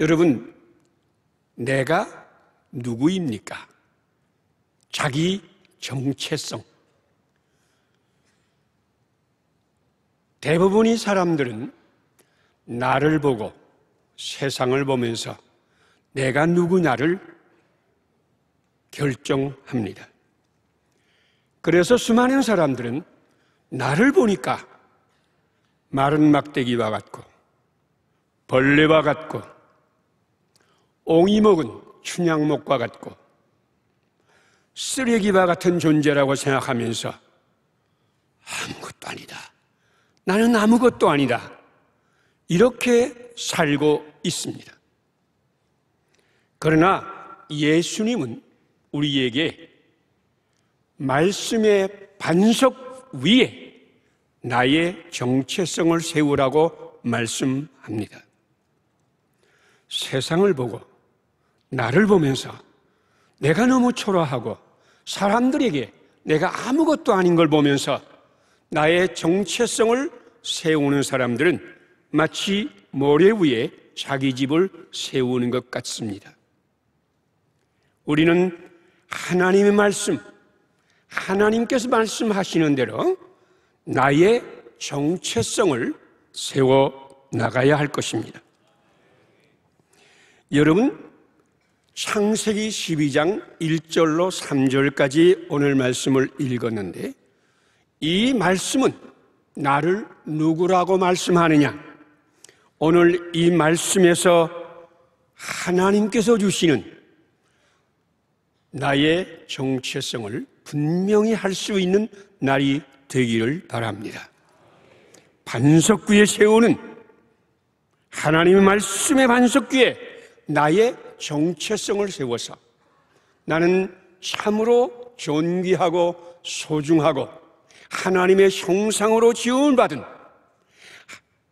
여러분, 내가 누구입니까? 자기 정체성. 대부분의 사람들은 나를 보고 세상을 보면서 내가 누구냐를 결정합니다. 그래서 수많은 사람들은 나를 보니까 마른 막대기와 같고 벌레와 같고 옹이 먹은 춘향목과 같고 쓰레기와 같은 존재라고 생각하면서 아무것도 아니다. 나는 아무것도 아니다. 이렇게 살고 있습니다. 그러나 예수님은 우리에게 말씀의 반석 위에 나의 정체성을 세우라고 말씀합니다. 세상을 보고 나를 보면서 내가 너무 초라하고 사람들에게 내가 아무것도 아닌 걸 보면서 나의 정체성을 세우는 사람들은 마치 모래 위에 자기 집을 세우는 것 같습니다. 우리는 하나님의 말씀, 하나님께서 말씀하시는 대로 나의 정체성을 세워 나가야 할 것입니다. 여러분, 창세기 12장 1절로 3절까지 오늘 말씀을 읽었는데 이 말씀은 나를 누구라고 말씀하느냐? 오늘 이 말씀에서 하나님께서 주시는 나의 정체성을 분명히 할 수 있는 날이 되기를 바랍니다. 반석 위에 세우는 하나님의 말씀의 반석 위에 나의 정체성을 세워서 나는 참으로 존귀하고 소중하고 하나님의 형상으로 지원받은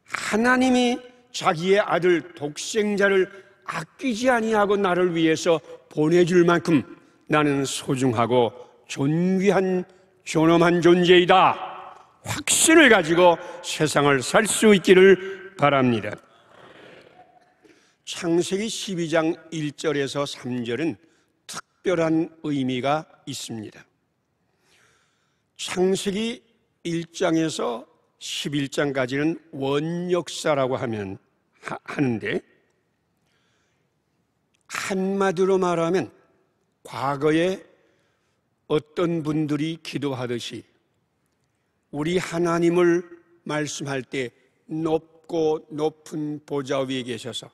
하나님이 자기의 아들 독생자를 아끼지 아니하고 나를 위해서 보내줄 만큼 나는 소중하고 존귀한 존엄한 존재이다. 확신을 가지고 세상을 살 수 있기를 바랍니다. 창세기 12장 1절에서 3절은 특별한 의미가 있습니다. 창세기 1장에서 11장까지는 원역사라고 하면 하, 는데 한마디로 말하면 과거에 어떤 분들이 기도하듯이 우리 하나님을 말씀할 때 높고 높은 보좌 위에 계셔서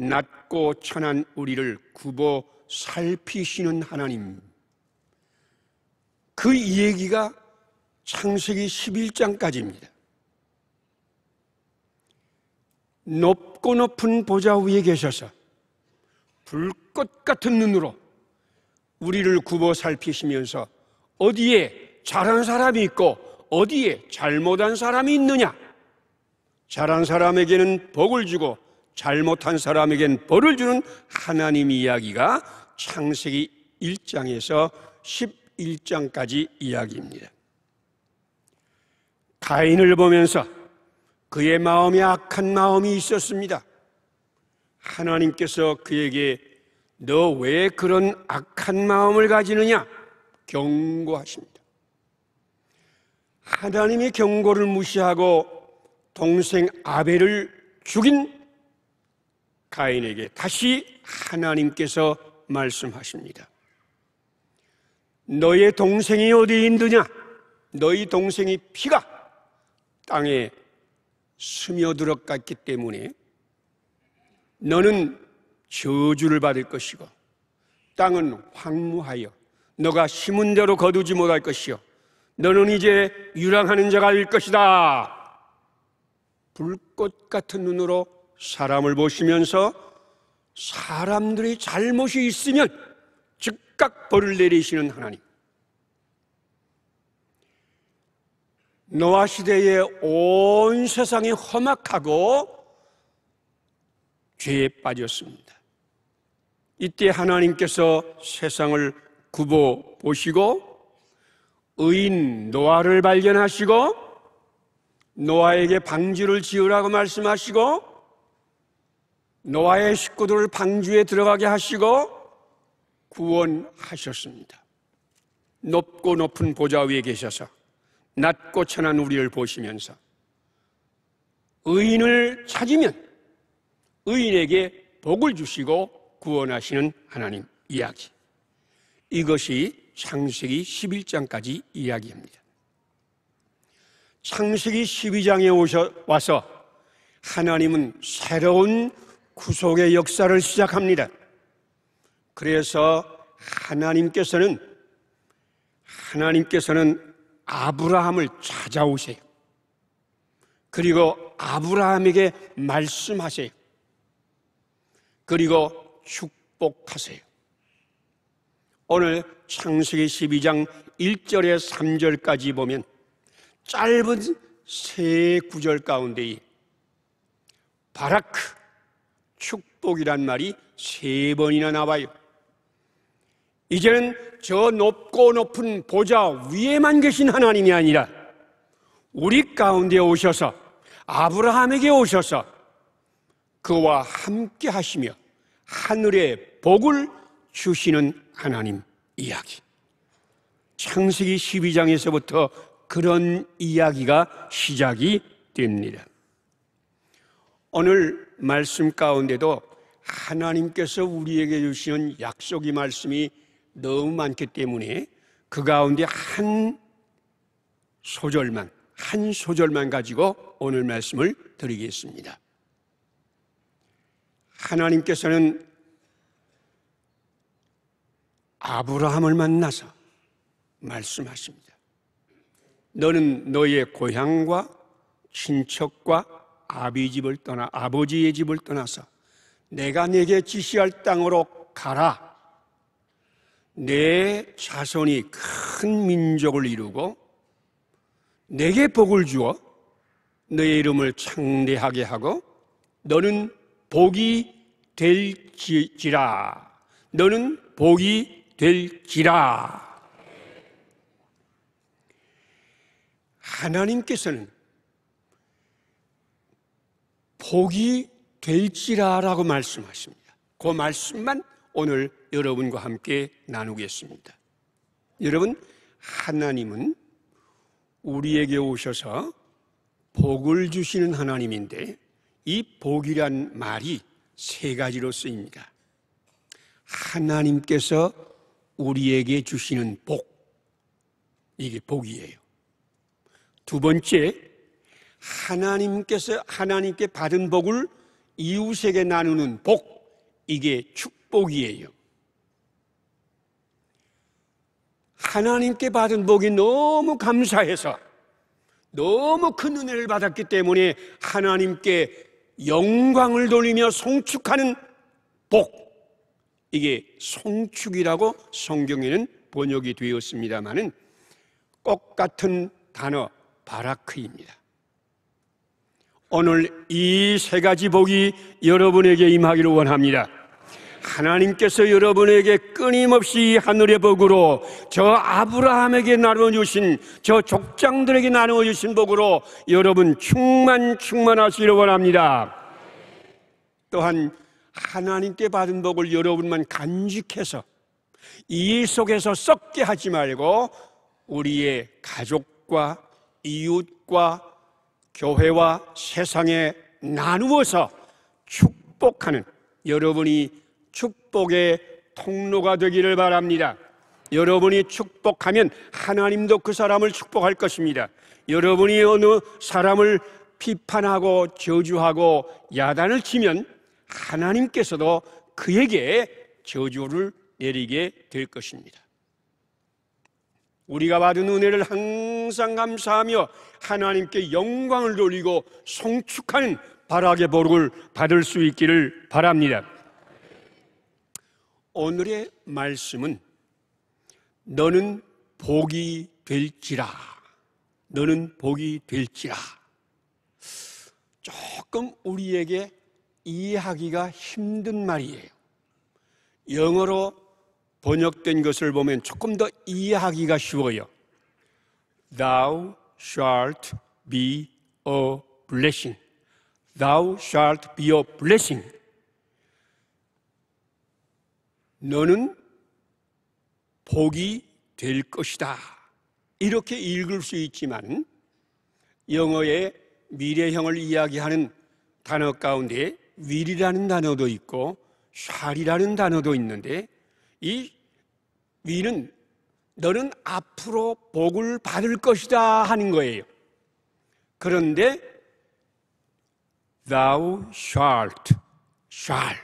낮고 천한 우리를 굽어 살피시는 하나님. 그 얘기가 창세기 11장까지입니다. 높고 높은 보좌 위에 계셔서 불꽃 같은 눈으로 우리를 굽어 살피시면서 어디에 잘한 사람이 있고 어디에 잘못한 사람이 있느냐. 잘한 사람에게는 복을 주고 잘못한 사람에겐 벌을 주는 하나님 이야기가 창세기 1장에서 11장까지 이야기입니다. 가인을 보면서 그의 마음이 악한 마음이 있었습니다. 하나님께서 그에게 너 왜 그런 악한 마음을 가지느냐? 경고하십니다. 하나님의 경고를 무시하고 동생 아벨을 죽인 가인에게 다시 하나님께서 말씀하십니다. 너의 동생이 어디 있느냐? 너희 동생이 피가 땅에 스며들어기 때문에 너는 저주를 받을 것이고 땅은 황무하여 너가 심은 대로 거두지 못할 것이요 너는 이제 유랑하는 자가 될 것이다. 불꽃 같은 눈으로 사람을 보시면서 사람들의 잘못이 있으면 즉각 벌을 내리시는 하나님. 노아 시대에 온 세상이 험악하고 죄에 빠졌습니다. 이때 하나님께서 세상을 굽어 보시고 의인 노아를 발견하시고 노아에게 방주를 지으라고 말씀하시고 노아의 식구들을 방주에 들어가게 하시고 구원하셨습니다. 높고 높은 보좌 위에 계셔서 낮고 천한 우리를 보시면서 의인을 찾으면 의인에게 복을 주시고 구원하시는 하나님 이야기. 이것이 창세기 11장까지 이야기입니다. 창세기 12장에 오셔 와서 하나님은 새로운 구속의 역사를 시작합니다. 그래서 하나님께서는 하나님께서는 아브라함을 찾아오세요. 그리고 아브라함에게 말씀하세요. 그리고 축복하세요. 오늘 창세기 12장 1절에 3절까지 보면 짧은 세 구절 가운데 바라크 축복이란 말이 세 번이나 나와요. 이제는 저 높고 높은 보좌 위에만 계신 하나님이 아니라 우리 가운데 오셔서 아브라함에게 오셔서 그와 함께 하시며 하늘의 복을 주시는 하나님 이야기. 창세기 12장에서부터 그런 이야기가 시작이 됩니다. 오늘 말씀 가운데도 하나님께서 우리에게 주시는 약속의 말씀이 너무 많기 때문에 그 가운데 한 소절만, 한 소절만 가지고 오늘 말씀을 드리겠습니다. 하나님께서는 아브라함을 만나서 말씀하십니다. 너는 너의 고향과 친척과 아비 집을 떠나 아버지의 집을 떠나서 내가 네게 지시할 땅으로 가라. 내 자손이 큰 민족을 이루고 내게 복을 주어 너의 이름을 창대하게 하고 너는 복이 될지라. 너는 복이 될지라. 하나님께서는 복이 될지라라고 말씀하십니다. 그 말씀만 오늘 여러분과 함께 나누겠습니다. 여러분, 하나님은 우리에게 오셔서 복을 주시는 하나님인데 이 복이란 말이 세 가지로 쓰입니다. 하나님께서 우리에게 주시는 복. 이게 복이에요. 두 번째, 하나님께서 하나님께 받은 복을 이웃에게 나누는 복 이게 축복이에요. 하나님께 받은 복이 너무 감사해서 너무 큰 은혜를 받았기 때문에 하나님께 영광을 돌리며 송축하는 복 이게 송축이라고 성경에는 번역이 되었습니다만은 똑같은 단어 바라크입니다. 오늘 이 세 가지 복이 여러분에게 임하기를 원합니다. 하나님께서 여러분에게 끊임없이 하늘의 복으로 저 아브라함에게 나누어 주신 저 족장들에게 나누어 주신 복으로 여러분 충만 충만하시기를 원합니다. 또한 하나님께 받은 복을 여러분만 간직해서 이 속에서 썩게 하지 말고 우리의 가족과 이웃과 교회와 세상에 나누어서 축복하는 여러분이 축복의 통로가 되기를 바랍니다. 여러분이 축복하면 하나님도 그 사람을 축복할 것입니다. 여러분이 어느 사람을 비판하고 저주하고 야단을 치면 하나님께서도 그에게 저주를 내리게 될 것입니다. 우리가 받은 은혜를 항상 감사하며 하나님께 영광을 돌리고 송축하는 바라게 복을 받을 수 있기를 바랍니다. 오늘의 말씀은 너는 복이 될지라. 너는 복이 될지라. 조금 우리에게 이해하기가 힘든 말이에요. 영어로 번역된 것을 보면 조금 더 이해하기가 쉬워요. Thou shalt be a blessing. Thou shalt be a blessing. 너는 복이 될 것이다. 이렇게 읽을 수 있지만 영어의 미래형을 이야기하는 단어 가운데 will이라는 단어도 있고 shall이라는 단어도 있는데 이 위는 너는 앞으로 복을 받을 것이다 하는 거예요. 그런데 thou shalt, shall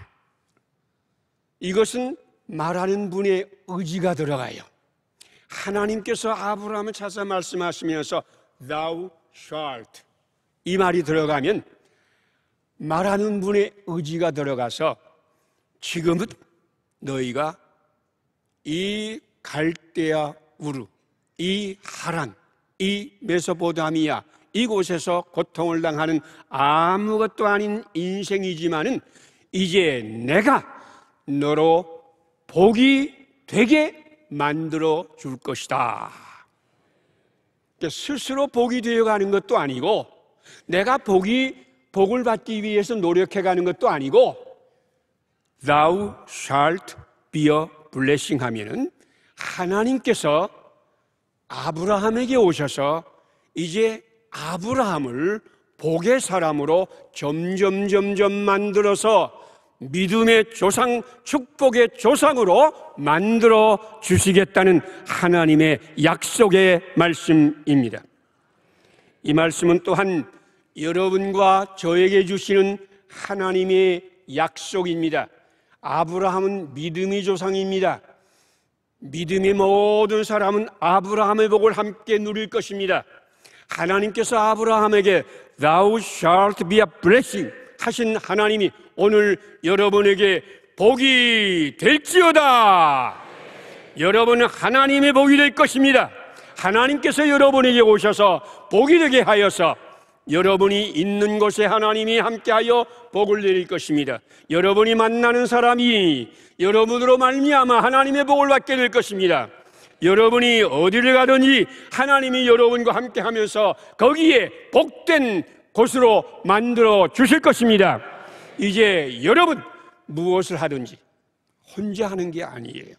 이것은 말하는 분의 의지가 들어가요. 하나님께서 아브라함을 찾아 말씀하시면서 thou shalt 이 말이 들어가면 말하는 분의 의지가 들어가서 지금은 너희가 이 갈대아 우르, 이 하란, 이메소보다미아 이곳에서 고통을 당하는 아무것도 아닌 인생이지만은 이제 내가 너로 복이 되게 만들어 줄 것이다. 그러니까 스스로 복이 되어 가는 것도 아니고 내가 복이 복을 받기 위해서 노력해 가는 것도 아니고 thou shalt be a 블레싱 하면은 하나님께서 아브라함에게 오셔서 이제 아브라함을 복의 사람으로 점점 점점 만들어서 믿음의 조상, 축복의 조상으로 만들어 주시겠다는 하나님의 약속의 말씀입니다. 이 말씀은 또한 여러분과 저에게 주시는 하나님의 약속입니다. 아브라함은 믿음의 조상입니다. 믿음의 모든 사람은 아브라함의 복을 함께 누릴 것입니다. 하나님께서 아브라함에게 Thou shalt be a blessing 하신 하나님이 오늘 여러분에게 복이 될지어다. 여러분은 하나님의 복이 될 것입니다. 하나님께서 여러분에게 오셔서 복이 되게 하여서 여러분이 있는 곳에 하나님이 함께하여 복을 내릴 것입니다. 여러분이 만나는 사람이 여러분으로 말미암아 하나님의 복을 받게 될 것입니다. 여러분이 어디를 가든지 하나님이 여러분과 함께하면서 거기에 복된 곳으로 만들어 주실 것입니다. 이제 여러분 무엇을 하든지 혼자 하는 게 아니에요.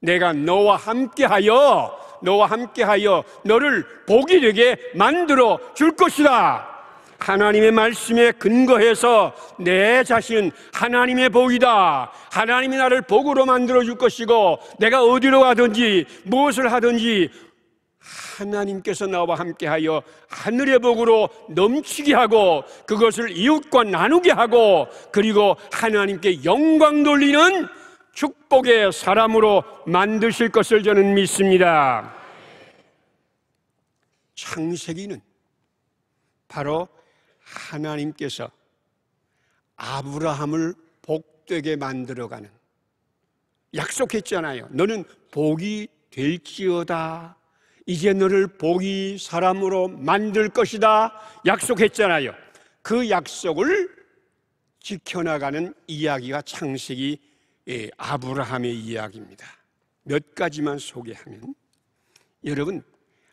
내가 너와 함께하여 너와 함께하여 너를 복이 되게 만들어 줄 것이다. 하나님의 말씀에 근거해서 내 자신 하나님의 복이다. 하나님이 나를 복으로 만들어 줄 것이고 내가 어디로 가든지 무엇을 하든지 하나님께서 나와 함께하여 하늘의 복으로 넘치게 하고 그것을 이웃과 나누게 하고 그리고 하나님께 영광 돌리는 축복의 사람으로 만드실 것을 저는 믿습니다. 창세기는 바로 하나님께서 아브라함을 복되게 만들어가는 약속했잖아요. 너는 복이 될지어다. 이제 너를 복이 사람으로 만들 것이다. 약속했잖아요. 그 약속을 지켜나가는 이야기가 창세기 예, 아브라함의 이야기입니다. 몇 가지만 소개하면 여러분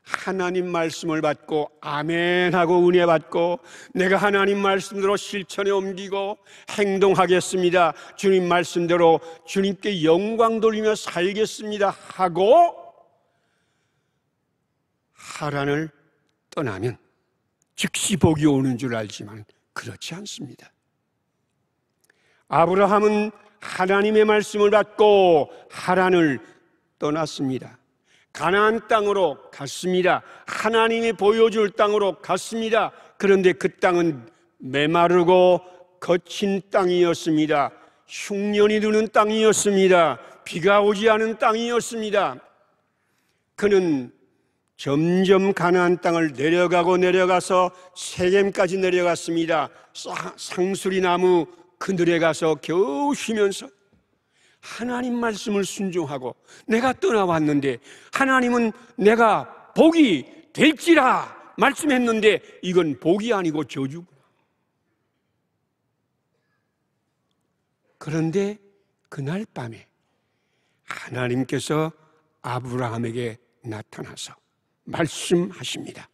하나님 말씀을 받고 아멘 하고 은혜 받고 내가 하나님 말씀대로 실천에 옮기고 행동하겠습니다. 주님 말씀대로 주님께 영광 돌리며 살겠습니다 하고 하란을 떠나면 즉시 복이 오는 줄 알지만 그렇지 않습니다. 아브라함은 하나님의 말씀을 받고 하란을 떠났습니다. 가나안 땅으로 갔습니다. 하나님이 보여줄 땅으로 갔습니다. 그런데 그 땅은 메마르고 거친 땅이었습니다. 흉년이 드는 땅이었습니다. 비가 오지 않은 땅이었습니다. 그는 점점 가나안 땅을 내려가고 내려가서 세겜까지 내려갔습니다. 상수리 나무 그들에 가서 겨우 쉬면서 하나님 말씀을 순종하고 내가 떠나왔는데 하나님은 내가 복이 될지라 말씀했는데 이건 복이 아니고 저주구나. 그런데 그날 밤에 하나님께서 아브라함에게 나타나서 말씀하십니다.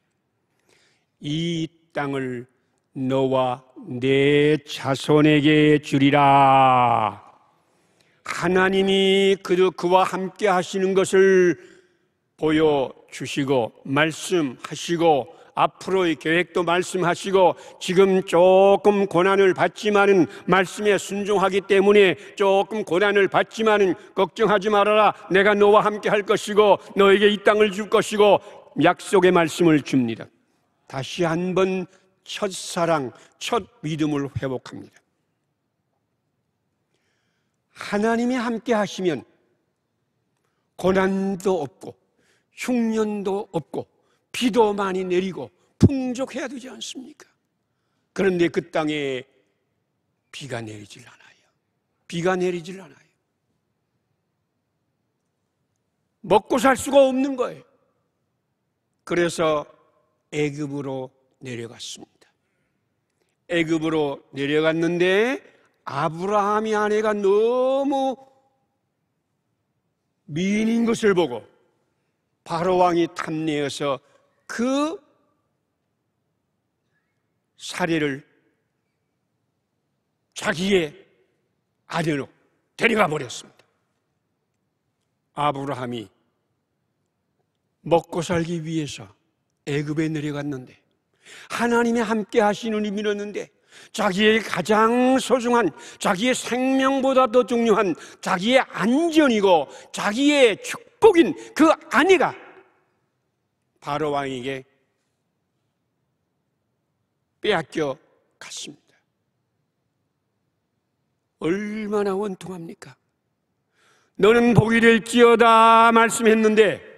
이 땅을 너와 내 자손에게 주리라. 하나님이 그와 함께 하시는 것을 보여주시고, 말씀하시고, 앞으로의 계획도 말씀하시고 지금 조금 고난을 받지만은 말씀에 순종하기 때문에 조금 고난을 받지만은 걱정하지 말아라 내가 너와 함께 할 것이고 너에게 이 땅을 줄 것이고 약속의 말씀을 줍니다. 다시 한번 첫 사랑, 첫 믿음을 회복합니다. 하나님이 함께 하시면 고난도 없고 흉년도 없고 비도 많이 내리고 풍족해야 되지 않습니까? 그런데 그 땅에 비가 내리질 않아요. 비가 내리질 않아요. 먹고 살 수가 없는 거예요. 그래서 애굽으로 내려갔습니다. 애굽으로 내려갔는데 아브라함이 아내가 너무 미인인 것을 보고 바로 왕이 탐내어서 그 사례를 자기의 아내로 데려가 버렸습니다. 아브라함이 먹고 살기 위해서 애굽에 내려갔는데 하나님이 함께 하시는 의미였는데 자기의 가장 소중한 자기의 생명보다 더 중요한 자기의 안전이고 자기의 축복인 그 아내가 바로 왕에게 빼앗겨 갔습니다. 얼마나 원통합니까? 너는 복이 될지어다 말씀했는데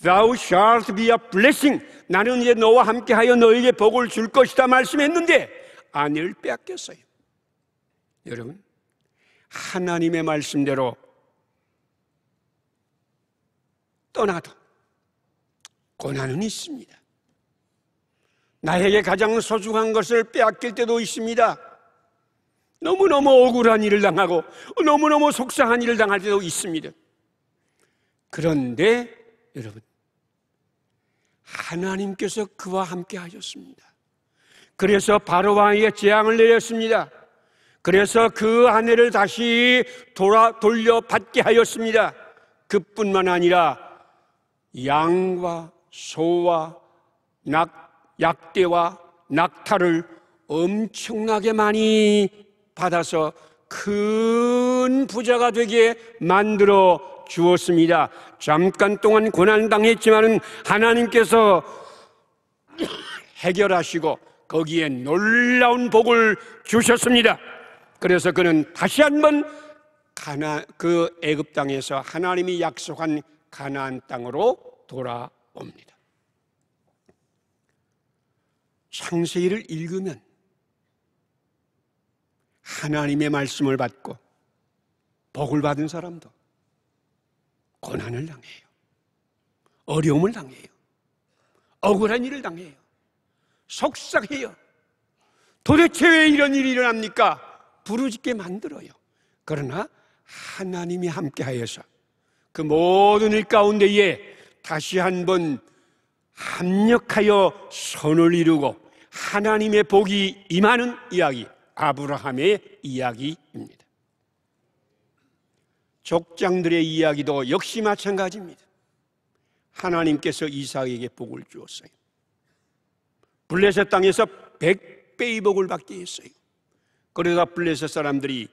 Thou shalt be a blessing. 나는 이제 너와 함께하여 너에게 복을 줄 것이다 말씀했는데 아내를 빼앗겼어요. 여러분, 하나님의 말씀대로 떠나도 고난은 있습니다. 나에게 가장 소중한 것을 빼앗길 때도 있습니다. 너무너무 억울한 일을 당하고 너무너무 속상한 일을 당할 때도 있습니다. 그런데 여러분, 하나님께서 그와 함께 하셨습니다. 그래서 바로왕에게 재앙을 내렸습니다. 그래서 그 아내를 다시 돌아, 돌려받게 하였습니다. 그뿐만 아니라 양과 소와 낙, 약대와 낙타를 엄청나게 많이 받아서 큰 부자가 되게 만들어 주었습니다. 잠깐 동안 고난당했지만 하나님께서 해결하시고 거기에 놀라운 복을 주셨습니다. 그래서 그는 다시 한번 가나 그 애굽 땅에서 하나님이 약속한 가나안 땅으로 돌아옵니다. 창세기를 읽으면 하나님의 말씀을 받고 복을 받은 사람도 고난을 당해요. 어려움을 당해요. 억울한 일을 당해요. 속상해요. 도대체 왜 이런 일이 일어납니까? 부르짖게 만들어요. 그러나 하나님이 함께하여서 그 모든 일 가운데에 다시 한 번 합력하여 선을 이루고 하나님의 복이 임하는 이야기, 아브라함의 이야기입니다. 족장들의 이야기도 역시 마찬가지입니다. 하나님께서 이삭에게 복을 주었어요. 블레셋 땅에서 100배의 복을 받게 했어요. 그러다 블레셋 사람들이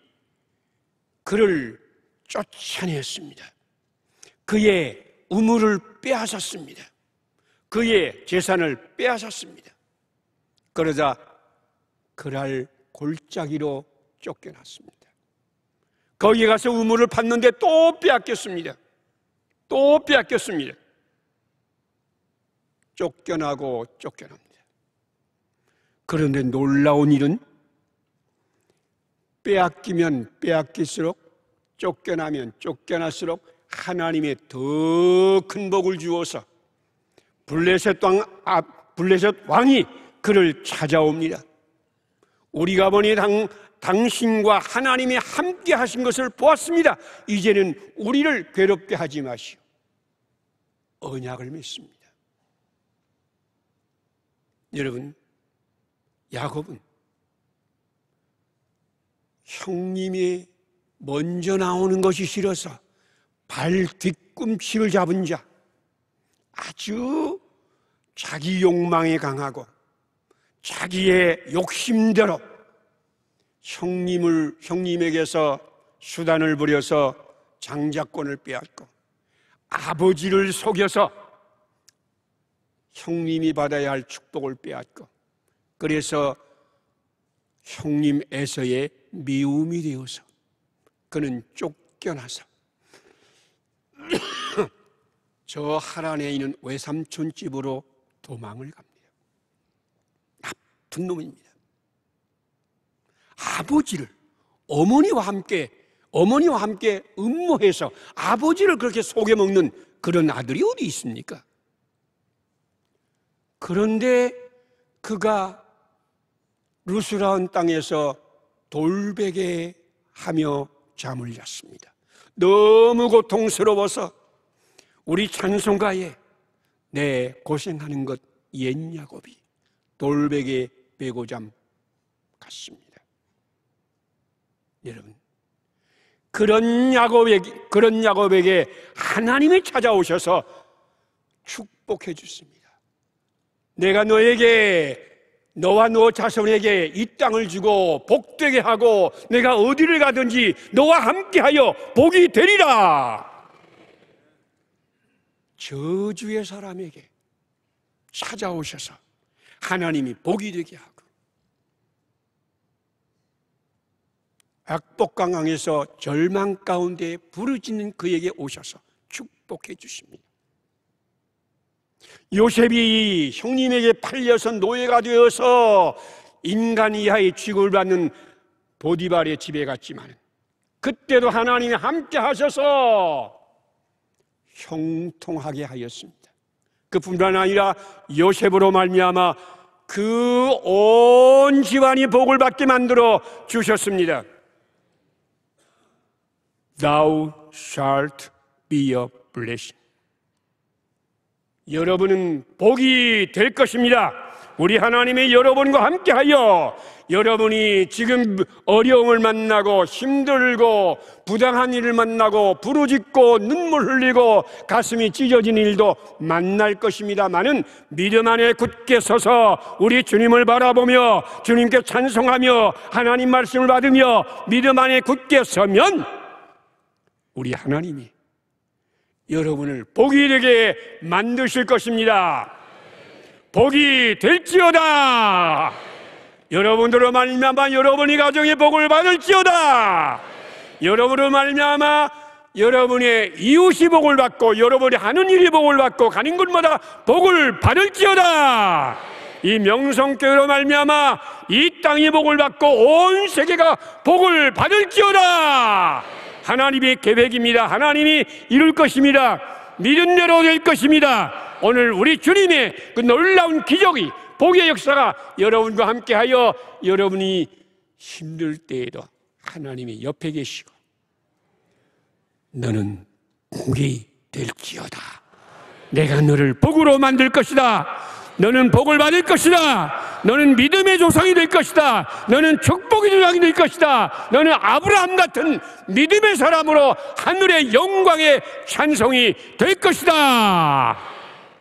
그를 쫓아냈습니다. 그의 우물을 빼앗았습니다. 그의 재산을 빼앗았습니다. 그러자 그랄 골짜기로 쫓겨났습니다. 거기에 가서 우물을 팠는데 또 빼앗겼습니다. 또 빼앗겼습니다. 쫓겨나고 쫓겨납니다. 그런데 놀라운 일은 빼앗기면 빼앗길수록 쫓겨나면 쫓겨날수록 하나님의 더 큰 복을 주어서 블레셋 왕, 아, 블레셋 왕이 그를 찾아옵니다. 우리가 보니 당 당신과 하나님이 함께 하신 것을 보았습니다. 이제는 우리를 괴롭게 하지 마시오. 언약을 믿습니다. 여러분, 야곱은 형님이 먼저 나오는 것이 싫어서 발 뒤꿈치를 잡은 자, 아주 자기 욕망에 강하고 자기의 욕심대로 형님을, 형님에게서 수단을 부려서 장자권을 빼앗고 아버지를 속여서 형님이 받아야 할 축복을 빼앗고 그래서 형님에서의 미움이 되어서 그는 쫓겨나서 저 하란에 있는 외삼촌 집으로 도망을 갑니다. 나쁜 놈입니다. 아버지를 어머니와 함께 어머니와 함께 음모해서 아버지를 그렇게 속여 먹는 그런 아들이 어디 있습니까? 그런데 그가 루스라운 땅에서 돌베개 하며 잠을 잤습니다. 너무 고통스러워서 우리 찬송가에 내 고생하는 것 옛 야곱이 돌베개 베고 잠 갔습니다. 여러분. 그런 야곱에게, 그런 야곱에게 하나님이 찾아오셔서 축복해 주십니다. 내가 너에게, 너와 너 자손에게 이 땅을 주고 복되게 하고 내가 어디를 가든지 너와 함께하여 복이 되리라! 저주의 사람에게 찾아오셔서 하나님이 복이 되게 하고 악복강항에서 절망 가운데 부르짖는 그에게 오셔서 축복해 주십니다. 요셉이 형님에게 팔려서 노예가 되어서 인간 이하의 취급을 받는 보디발의 집에 갔지만 그때도 하나님이 함께 하셔서 형통하게 하였습니다. 그뿐만 아니라 요셉으로 말미암아 그 온 집안이 복을 받게 만들어 주셨습니다. Thou shalt be a blessing. 여러분은 복이 될 것입니다. 우리 하나님이 여러분과 함께하여 여러분이 지금 어려움을 만나고 힘들고 부당한 일을 만나고 부르짖고 눈물 흘리고 가슴이 찢어진 일도 만날 것입니다만은 믿음 안에 굳게 서서 우리 주님을 바라보며 주님께 찬송하며 하나님 말씀을 받으며 믿음 안에 굳게 서면 우리 하나님이 여러분을 복이 되게 만드실 것입니다. 복이 될지어다. 여러분들로 말미암아 여러분이 가정의 복을 받을지어다. 여러분으로 말미암아 여러분의 이웃이 복을 받고 여러분이 하는 일이 복을 받고 가는 곳마다 복을 받을지어다. 이 명성교회로 말미암아 이 땅이 복을 받고 온 세계가 복을 받을지어다. 하나님의 계획입니다. 하나님이 이룰 것입니다. 믿은 대로 될 것입니다. 오늘 우리 주님의 그 놀라운 기적이 복의 역사가 여러분과 함께하여 여러분이 힘들 때에도 하나님이 옆에 계시고 너는 복이 될지어다. 내가 너를 복으로 만들 것이다. 너는 복을 받을 것이다. 너는 믿음의 조상이 될 것이다. 너는 축복의 조상이 될 것이다. 너는 아브라함 같은 믿음의 사람으로 하늘의 영광의 찬송이 될 것이다.